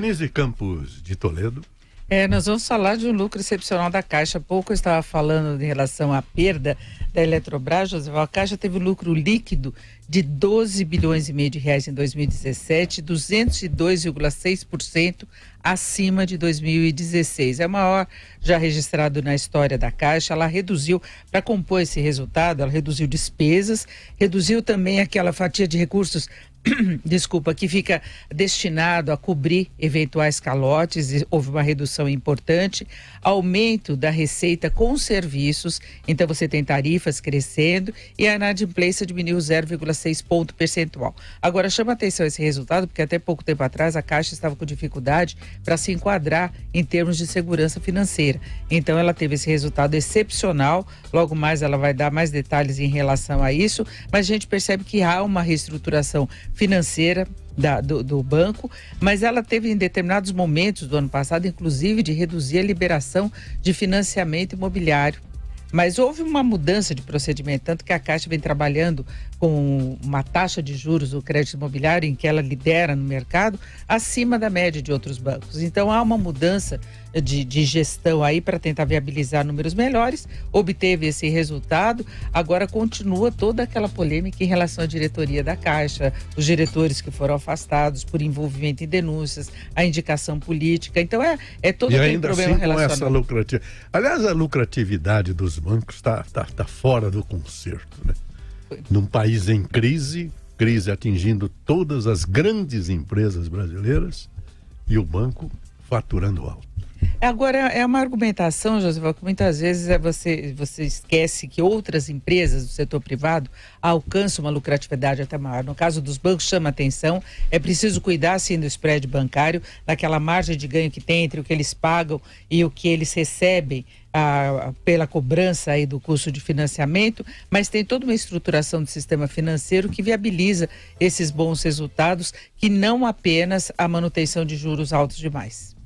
Denise Campos de Toledo. É, nós vamos falar de um lucro excepcional da Caixa. Há pouco eu estava falando em relação à perda da Eletrobras, Josival. A Caixa teve lucro líquido de 12 bilhões e meio de reais em 2017, 202,6% acima de 2016. É o maior já registrado na história da Caixa. Ela reduziu, para compor esse resultado, ela reduziu despesas, reduziu também aquela fatia de recursos desculpa, que fica destinado a cobrir eventuais calotes, houve uma redução importante, aumento da receita com serviços, então você tem tarifas crescendo e a inadimplência diminuiu 0,6 ponto percentual. Agora chama atenção esse resultado, porque até pouco tempo atrás a Caixa estava com dificuldade para se enquadrar em termos de segurança financeira. Então ela teve esse resultado excepcional, logo mais ela vai dar mais detalhes em relação a isso, mas a gente percebe que há uma reestruturação financeira da, do, do, banco, mas ela teve em determinados momentos do ano passado, inclusive, de reduzir a liberação de financiamento imobiliário mas houve uma mudança de procedimento, tanto que a Caixa vem trabalhando com uma taxa de juros do crédito imobiliário em que ela lidera no mercado acima da média de outros bancos. Então há uma mudança de, de gestão aí para tentar viabilizar números melhores, obteve esse resultado, agora continua toda aquela polêmica em relação à diretoria da Caixa, os diretores que foram afastados por envolvimento em denúncias, a indicação política. Então é, é todo e ainda problema assim, com essa lucrativa. Aliás, a lucratividade dos bancos está, está, tá fora do conserto. Né? Num país em crise, crise atingindo todas as grandes empresas brasileiras e o banco faturando alto. Agora, é uma argumentação, Josival, que muitas vezes é você, você esquece que outras empresas do setor privado alcançam uma lucratividade até maior. No caso dos bancos, chama atenção, é preciso cuidar, sim, do spread bancário, daquela margem de ganho que tem entre o que eles pagam e o que eles recebem ah, pela cobrança aí do custo de financiamento, mas tem toda uma estruturação do sistema financeiro que viabiliza esses bons resultados, que não apenas a manutenção de juros altos demais.